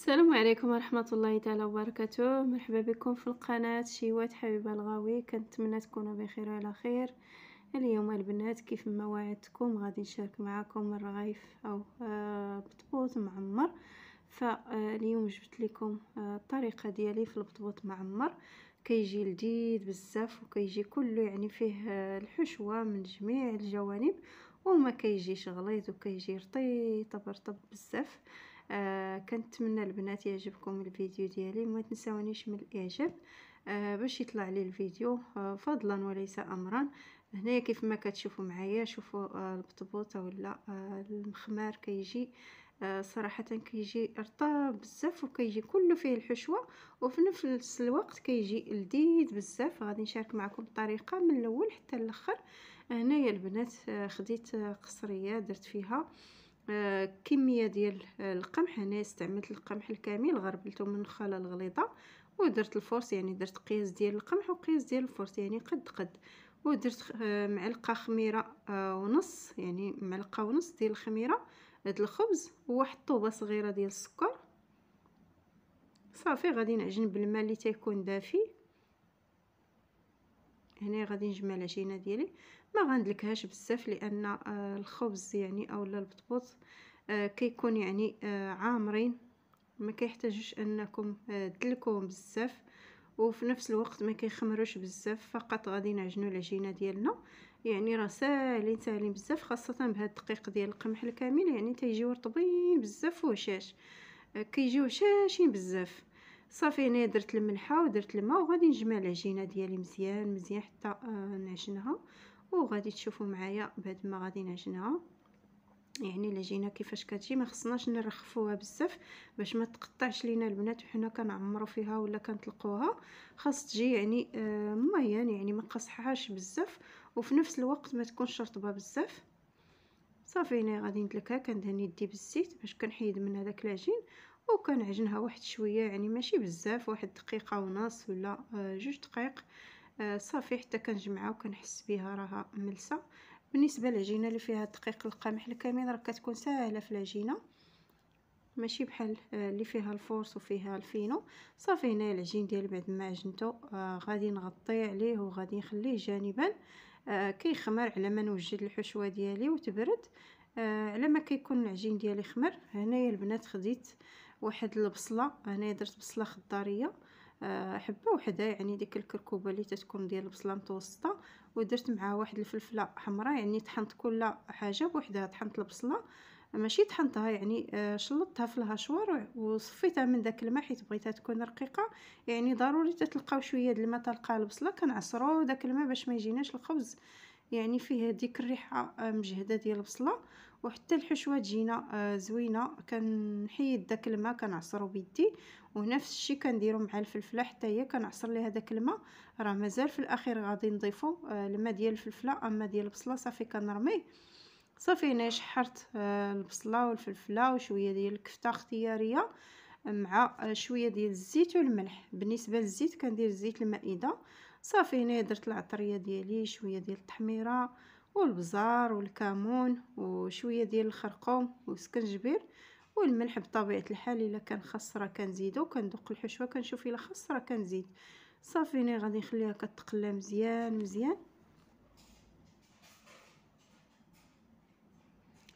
السلام عليكم ورحمة الله تعالى وبركاته مرحبا بكم في القناة شيوات حبيبة الغاوي كنتمنى تكونوا بخير وعلى خير اليوم البنات كيف ما وعدتكم غادي نشارك معكم الرغيف او آه، بطبوط معمر فاليوم جبت لكم آه، الطريقة ديالي في البطبوط معمر كيجي لذيذ بزاف وكيجي كله يعني فيه آه، الحشوة من جميع الجوانب وما كيجيش غليظ وكيجي رطيب برطب بزاف آه، كنتمنى البنات يعجبكم الفيديو ديالي ما تنساونيش من الاعجاب آه باش يطلع لي الفيديو آه فضلا وليس امرا هنايا كيف ما كتشوفوا معايا شوفوا آه البطبوطه ولا آه المخمار كيجي آه، صراحه كيجي رطب بزاف وكيجي كله فيه الحشوه وفي نفس الوقت كيجي لذيذ بزاف غادي نشارك معكم الطريقه من الاول حتى الاخر هنايا البنات آه، خديت قصريه درت فيها آه كميه ديال القمح هنا استعملت القمح الكامل غربلته من الخاله الغليظه ودرت الفرص يعني درت قياس ديال القمح وقياس ديال الفرص يعني قد قد ودرت معلقه خميره آه، ونص يعني معلقه ونص ديال الخميره هاد الخبز وواحد طوبه صغيره ديال السكر صافي غادي نعجن بالماء اللي تيكون دافي هنا غادي نجمع العجينه ديالي ما غندلكهاش بزاف لان آه، الخبز يعني اولا البطبوط آه، كيكون يعني آه، عامرين ما كيحتاجوش انكم تدلكوهم بزاف وفي نفس الوقت ما كيخمروش بزاف فقط غادي نعجنوا العجينه ديالنا يعني راه ساهلين ساهلين بزاف خاصه بهاد الدقيق ديال القمح الكامل يعني تيجيو رطبين بزاف وهشاش كيجيو هشاشين بزاف صافي هنايا درت الملحه ودرت الماء وغادي نجمع العجينه ديالي مزيان مزيان حتى آه، نعجنها وغادي تشوفوا معايا بعد ما غادي نعجنها يعني العجينه كيفاش كتجي ما خصناش نرخفوها بزاف باش ما تقطعش لينا البنات وحنا كنعمروا فيها ولا كنطلقوها خاص تجي يعني آه ميان يعني ما قصحهاش بزاف وفي نفس الوقت ما تكونش رطبه بزاف صافي هنا غادي ندلكها كندهن يدي بالزيت باش كنحيد من هذاك العجين وكنعجنها واحد شويه يعني ماشي بزاف واحد دقيقه ونص ولا آه، جوج دقائق آه، صافي حتى كنجمعها وكنحس بها راها ملسه بالنسبه للعجينه اللي فيها دقيق القمح الكامل راه كتكون ساهله في العجينه ماشي بحال آه، اللي فيها الفورس وفيها الفينو صافي هنا العجين ديالي بعد ما عجنته غادي نغطي عليه وغادي نخليه جانبا كيخمر على ما نوجد الحشوه ديالي وتبرد على ما كيكون العجين ديالي خمر هنايا البنات خديت آه واحد البصله هنايا درت بصله خضاريه آه، حبه وحده يعني ديك الكركوبه اللي تتكون ديال البصله متوسطه ودرت معها واحد الفلفله حمراء يعني طحنت كل حاجه بوحدها طحنت البصله ماشي طحنتها يعني آه، شلطتها في الهشوار وصفيتها من داك الماء حيت بغيتها تكون رقيقه يعني ضروري تتلقاو شويه د الماء تلقى البصله كنعصرو داك الماء باش ما يجيناش الخبز يعني فيه ديك الريحه آه، مجهده ديال البصله وحتى الحشوه تجينا آه، زوينه كنحيد داك الماء كنعصرو بيدي ونفس الشيء كنديرو مع الفلفله حتى هي كنعصر ليها داك الماء راه مازال في الاخير غادي نضيفو آه، الماء ديال الفلفله اما ديال البصله صافي كنرميه صافي هنايا شحرت آه، البصله والفلفله وشويه ديال الكفته اختياريه مع شويه ديال الزيت والملح بالنسبه للزيت كندير زيت المائده صافي هنايا درت العطريه ديالي شويه ديال التحميره والبزار والكمون وشويه ديال الخرقوم والسكنجبير والملح بطبيعه الحال الا كان خاص راه كنزيدو كندوق الحشوه كنشوف الا خاص راه كنزيد صافي ني غادي نخليها كتقلى مزيان مزيان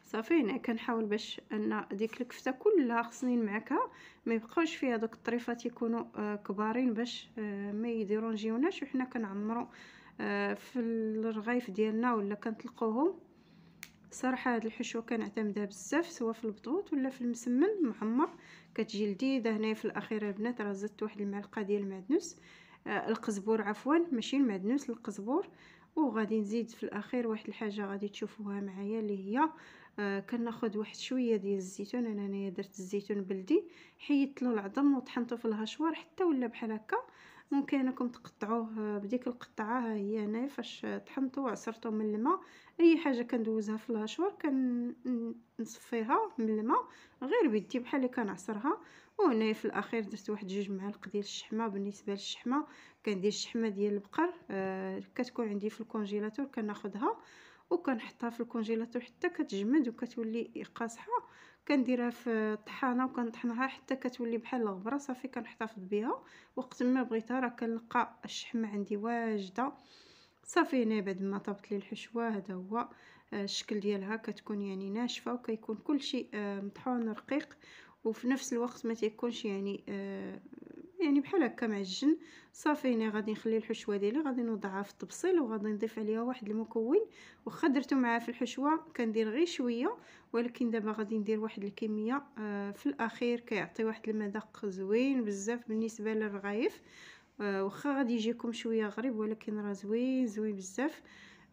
صافي هنا كنحاول باش ان ديك الكفته كلها خصني نمعكها ما يبقاوش فيها دوك الطريفات يكونوا آه، كبارين باش آه، ما يديرونجيوناش وحنا كنعمروا آه، في الرغايف ديالنا ولا كنطلقوهم صراحه هاد الحشوه كنعتمدها بزاف سواء في البطوط ولا في المسمن المحمر كتجي لذيذه هنايا في الاخير البنات راه زدت واحد المعلقه ديال المعدنوس آه القزبور عفوا ماشي المعدنوس القزبور وغادي نزيد في الاخير واحد الحاجه غادي تشوفوها معايا اللي هي آه كناخذ واحد شويه ديال الزيتون انا هنايا درت الزيتون بلدي حيدت له العظم وطحنته في الهشوار حتى ولا بحال هكا ممكن انكم تقطعوه بديك القطعه ها هي هنايا فاش طحنتو وعصرتو من الماء اي حاجه كندوزها في الهشور كنصفيها من الماء غير بيدي بحال اللي كنعصرها وهنا في الاخير درت واحد جوج معالق ديال الشحمه بالنسبه للشحمه كندير الشحمه ديال البقر آه، كتكون عندي في الكونجيلاتور كناخذها وكنحطها في الكونجيلاتور حتى كتجمد وكتولي قاصحه كنديرها في الطحانه وكنطحنها حتى كتولي بحال الغبره صافي كنحتفظ بها وقت ما بغيتها راه كنلقى الشحمه عندي واجده صافي هنا بعد ما طابت لي الحشوه هذا هو آه، الشكل ديالها كتكون يعني ناشفه وكيكون كلشي آه، مطحون رقيق وفي نفس الوقت ما تيكونش يعني آه، يعني بحال هكا معجن صافي هنا يعني غادي نخلي الحشوه ديالي غادي نوضعها في الطبسيل وغادي نضيف عليها واحد المكون واخا درتو معاه في الحشوه كندير غير شويه ولكن دابا غادي ندير واحد الكميه آه في الاخير كيعطي واحد المذاق زوين بزاف بالنسبه للرغايف آه واخا غادي يجيكم شويه غريب ولكن راه زوين زوين بزاف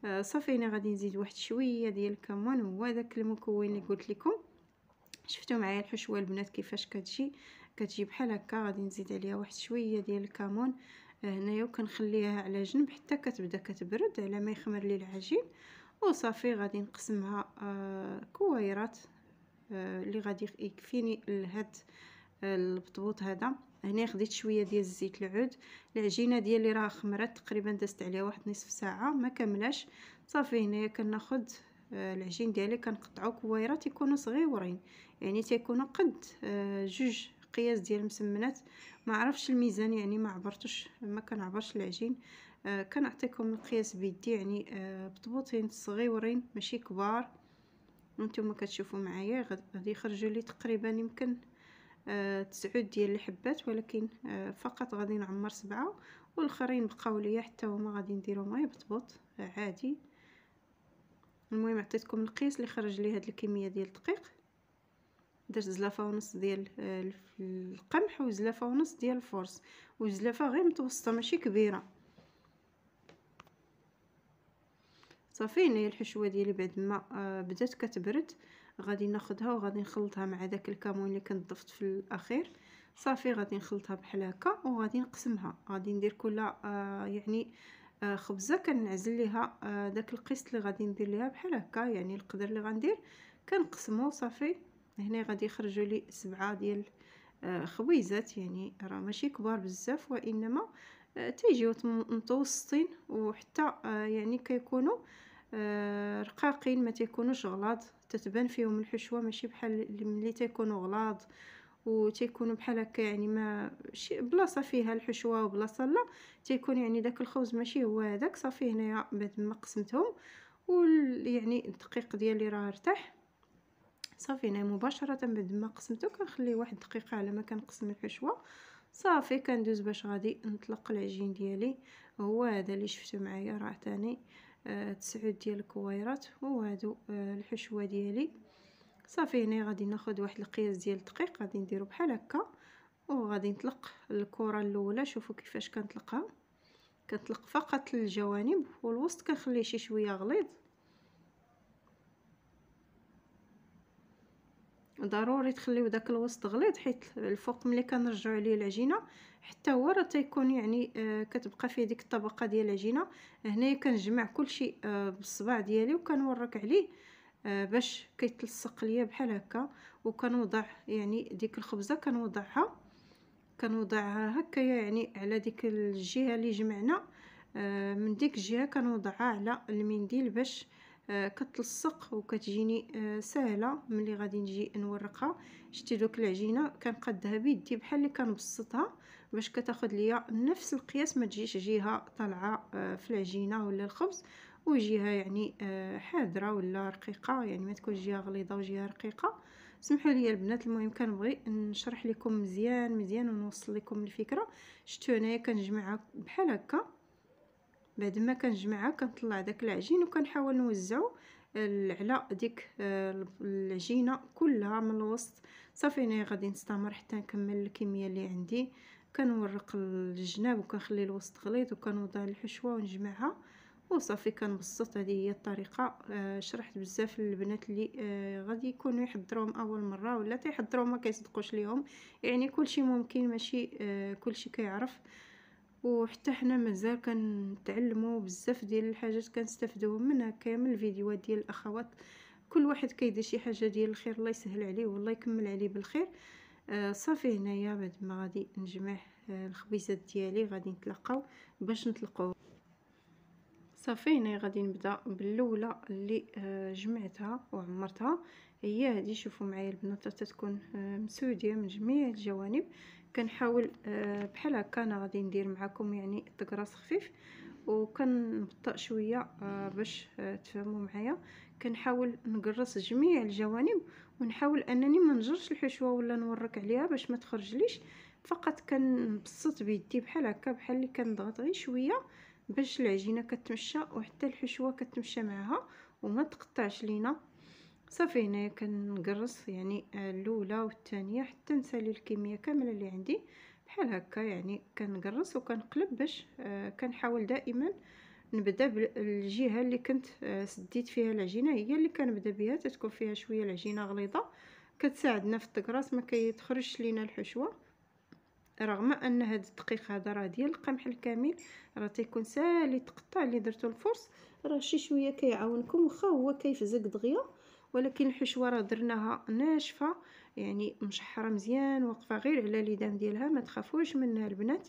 آه صافي هنا يعني غادي نزيد واحد شويه ديال الكمون هو داك المكون اللي قلت لكم شفتوا معايا الحشوه البنات كيفاش كتجي كتجي بحال هكا غادي نزيد عليها واحد شويه ديال الكمون آه، هنايا وكنخليها على جنب حتى كتبدا كتبرد على ما يخمر لي العجين وصافي غادي نقسمها آه، كويرات آه، اللي غادي يكفيني لهاد البطبوط هذا هنا خديت شويه ديال الزيت العود العجينه ديالي راه خمرات تقريبا دازت عليها واحد نصف ساعه ما كملاش صافي هنايا كناخذ العجين ديالي كنقطعو كويرات يكونوا صغيورين يعني تيكونوا قد جوج القياس ديال المسمنات ما عرفش الميزان يعني ما عبرتش ما كنعبرش العجين آه كنعطيكم القياس بيدي يعني آه بطبوطين صغيورين ماشي كبار انتم كتشوفوا معايا غادي يخرجوا لي تقريبا يمكن آه تسعود ديال الحبات ولكن آه فقط غادي نعمر سبعه والاخرين بقاو ليا حتى هما غادي نديرو غير بطبوط عادي المهم عطيتكم القياس اللي خرج لي هاد الكميه ديال الدقيق درت زلافه ونص ديال آه، القمح وزلافه ونص ديال الفرص وزلافه غير متوسطه ماشي كبيره صافي هنايا الحشوه ديالي بعد ما آه، بدات كتبرد غادي ناخدها وغادي نخلطها مع داك الكامون اللي كنت ضفت في الاخير صافي غادي نخلطها بحال هكا وغادي نقسمها غادي ندير كل آه، يعني خبزه كنعزل ليها داك القسط اللي غادي ندير ليها بحال هكا يعني القدر اللي غندير كنقسمو صافي هنا غادي يخرجوا لي سبعة ديال آه، خويزات يعني راه ماشي كبار بزاف وانما آه، تيجيو متوسطين وحتى آه، يعني كيكونوا رقاقين ما تيكونوش غلاض تتبان فيهم الحشوه ماشي بحال ملي تيكونوا غلاض وتيكونوا بحال هكا يعني ما شي بلاصه فيها الحشوه وبلاصه لا تيكون يعني داك الخبز ماشي هو هذاك صافي هنايا بعد ما قسمتهم ويعني الدقيق ديالي راه ارتاح صافي انا مباشره بعد ما قسمته كنخلي واحد دقيقه على ما كنقسم الحشوه صافي كندوز باش غادي نطلق العجين ديالي هو هذا اللي شفتو معايا راه تاني آه تسعود ديال الكويرات وهادو آه الحشوه ديالي صافي هنا غادي ناخذ واحد القياس ديال الدقيق غادي نديرو بحال هكا وغادي نطلق الكره الاولى شوفوا كيفاش كنطلقها كنطلق فقط الجوانب والوسط كنخليه شي شويه غليظ ضروري تخليو داك الوسط غليظ حيت الفوق ملي كنرجعو عليه العجينه حتى هو راه تيكون يعني آه كتبقى فيه ديك الطبقه ديال العجينه هنايا كنجمع كلشي آه بالصباع ديالي وكنورك عليه آه باش كيتلصق ليا بحال هكا وكنوضع يعني ديك الخبزه كنوضعها كنوضعها هكايا يعني على ديك الجهه اللي جمعنا آه، من ديك الجهه كنوضعها على المنديل باش آه، كتلصق وكتجيني آه، سهله ملي غادي نجي نورقها شتي دوك العجينه كنقادها بيدي بحال اللي كنبسطها باش كتاخد ليا نفس القياس ما تجيش جهه طالعه آه، في العجينه ولا الخبز وجهه يعني حاضره ولا رقيقه يعني ما تكون جهه غليظه وجهه رقيقه سمحوا لي البنات المهم كنبغي نشرح لكم مزيان مزيان ونوصل لكم الفكره شتو هنايا كنجمعها بحال هكا بعد ما كنجمعها كنطلع داك العجين وكنحاول نوزعو آه، على ديك آه، العجينه كلها من الوسط صافي انا غادي نستمر حتى نكمل الكميه اللي عندي كنورق الجناب وكنخلي الوسط غليظ وكنوضع الحشوه ونجمعها وصافي كنبسط هذه هي الطريقه آه، شرحت بزاف للبنات اللي غادي يكونوا يحضروهم اول مره ولا تيحضروهم ما كيصدقوش ليهم يعني كلشي ممكن ماشي كل كلشي كيعرف وحتى حنا مازال كنتعلموا بزاف ديال الحاجات كنستافدوهم منها كامل الفيديوهات ديال الاخوات كل واحد كيدير شي حاجه ديال الخير الله يسهل عليه والله يكمل عليه بالخير آه، صافي هنايا بعد ما غادي نجمع آه، الخبيزات ديالي غادي نتلاقاو باش نطلقوه صافي هنايا غادي نبدا بالاولى اللي آه، جمعتها وعمرتها هي هذه شوفوا معايا البنات تتكون مسوديه من جميع الجوانب كنحاول آه، بحال هكا انا غادي ندير معكم يعني تقراص خفيف وكنبطأ شويه آه، باش آه، تفهموا معايا كنحاول نقرص جميع الجوانب ونحاول انني ما نجرش الحشوه ولا نورك عليها باش ما تخرجليش فقط كنبسط بيدي بحال هكا بحال اللي كنضغط غير شويه باش العجينه كتمشى وحتى الحشوه كتمشى معها وما تقطعش لينا صافي هنايا كنقرص يعني الاولى والثانيه حتى نسالي الكميه كامله اللي عندي بحال هكا يعني كنقرص وكنقلب باش آه، كنحاول دائما نبدا بالجهه اللي كنت آه، سديت فيها العجينه هي اللي كنبدا بها تتكون فيها شويه العجينه غليظه كتساعدنا في التقراص ما كيتخرجش لينا الحشوه رغم ان هاد الدقيق هذا راه ديال القمح الكامل راه تيكون سالي تقطع اللي درتو الفرص راه شي شويه كيعاونكم واخا هو كيفزق دغيا ولكن الحشوه راه درناها ناشفه يعني مشحره مزيان واقفه غير على ليدان ديالها ما تخافوش منها البنات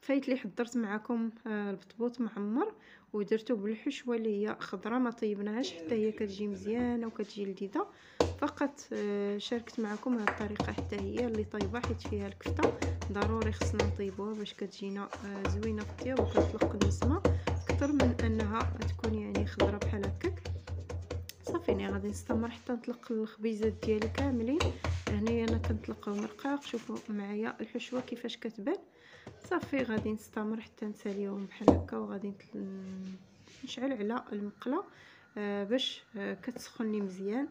فايت لي حضرت معكم آه، البطبوط معمر ودرته بالحشوه اللي هي خضراء ما طيبناهاش حتى هي كتجي مزيانه وكتجي لذيذه فقط آه، شاركت معكم هاد الطريقه حتى هي اللي طيبه حيت فيها الكفته ضروري خصنا نطيبوها باش كتجينا آه، زوينه في الطياب وكتطلق النسمه اكثر من انها تكون يعني خضراء بحال هكاك يعني غادي نستمر حتى نطلق الخبيزات ديالي كاملين هنايا انا كنطلقها مرقاق شوفوا معايا الحشوه كيفاش كتبان صافي غادي نستمر حتى نساليهم بحال هكا وغادي نشعل على المقله آه، باش آه، كتسخن لي مزيان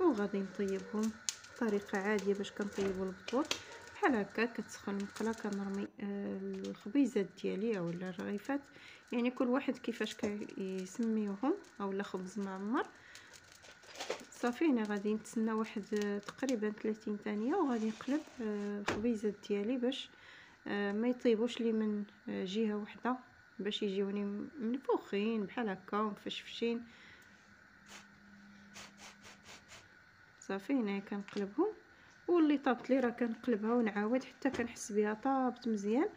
وغادي نطيبهم بطريقه عاديه باش كنطيبوا البطوط بحال هكا كتسخن المقله كنرمي آه، الخبيزات ديالي اولا الرغيفات يعني كل واحد كيفاش كيسميوهم اولا خبز معمر صافي هنا غادي نتسنى واحد آه، تقريبا 30 ثانيه وغادي نقلب الخبيزات آه، ديالي باش آه، ما يطيبوش لي من جهه وحده باش يجيوني منفوخين بحال هكا ومفشفشين صافي هنايا كنقلبهم واللي طابت لي راه كنقلبها ونعاود حتى كنحس بها طابت مزيان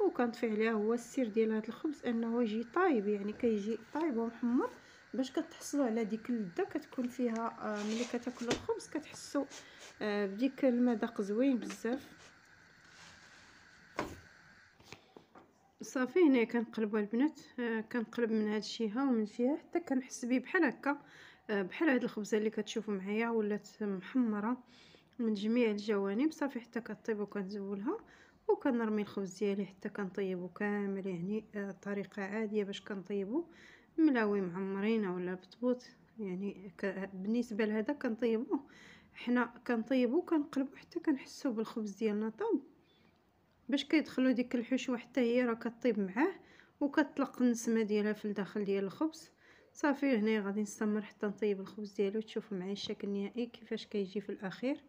وكنطفي عليها هو السر ديال هذا الخبز انه يجي طايب يعني كيجي كي طايب ومحمر باش كتحصلوا على ديك اللذه كتكون فيها آه، ملي كتاكلوا الخبز كتحسوا آه، بديك المذاق زوين بزاف صافي هنايا كنقلبوا البنات آه، كنقلب من هاد الشيها ومن فيها حتى كنحس بيه بحال هكا بحال هاد الخبزه اللي كتشوفوا معايا ولات محمره من جميع الجوانب صافي حتى كطيب وكنزولها وكنرمي الخبز ديالي حتى كنطيبو كامل يعني طريقه عاديه باش كنطيبو ملاوي معمرينه ولا بطبوط يعني بالنسبه لهذا كنطيبوه حنا كنطيبو وكنقلبو حتى كنحسو بالخبز ديالنا طاب باش كيدخلو ديك الحشوه حتى هي راه كطيب معاه وكتطلق النسمه ديالها في الداخل ديال الخبز صافي هنا غادي نستمر حتى نطيب الخبز ديالو تشوفوا معايا الشكل النهائي كيفاش كيجي في الاخير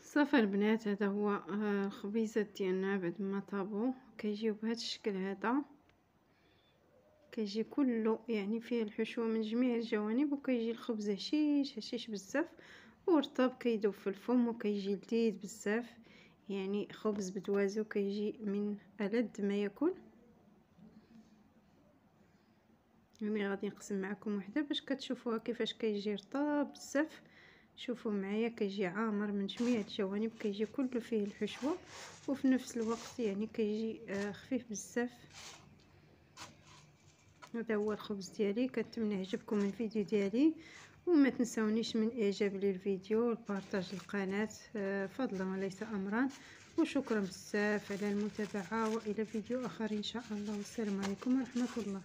صافي البنات هذا هو آه، الخبيزات ديالنا بعد ما طابو كيجيو بهذا الشكل هذا كيجي كله يعني فيه الحشوه من جميع الجوانب وكيجي الخبز هشيش هشيش بزاف ورطب كيذوب في الفم وكيجي لذيذ بزاف يعني خبز بدوازو كيجي من ألد ما يكون يعني غادي نقسم معكم وحده باش كتشوفوها كيفاش كيجي رطاب بزاف شوفوا معايا كيجي عامر من جميع الجوانب كيجي كله فيه الحشوه وفي نفس الوقت يعني كيجي آه، خفيف بزاف هذا هو الخبز ديالي كنتمنى يعجبكم الفيديو ديالي وما تنسونيش من اعجاب للفيديو وبارتاج القناه آه، فضلا وليس امرا وشكرا بزاف على المتابعه والى فيديو اخر ان شاء الله والسلام عليكم ورحمه الله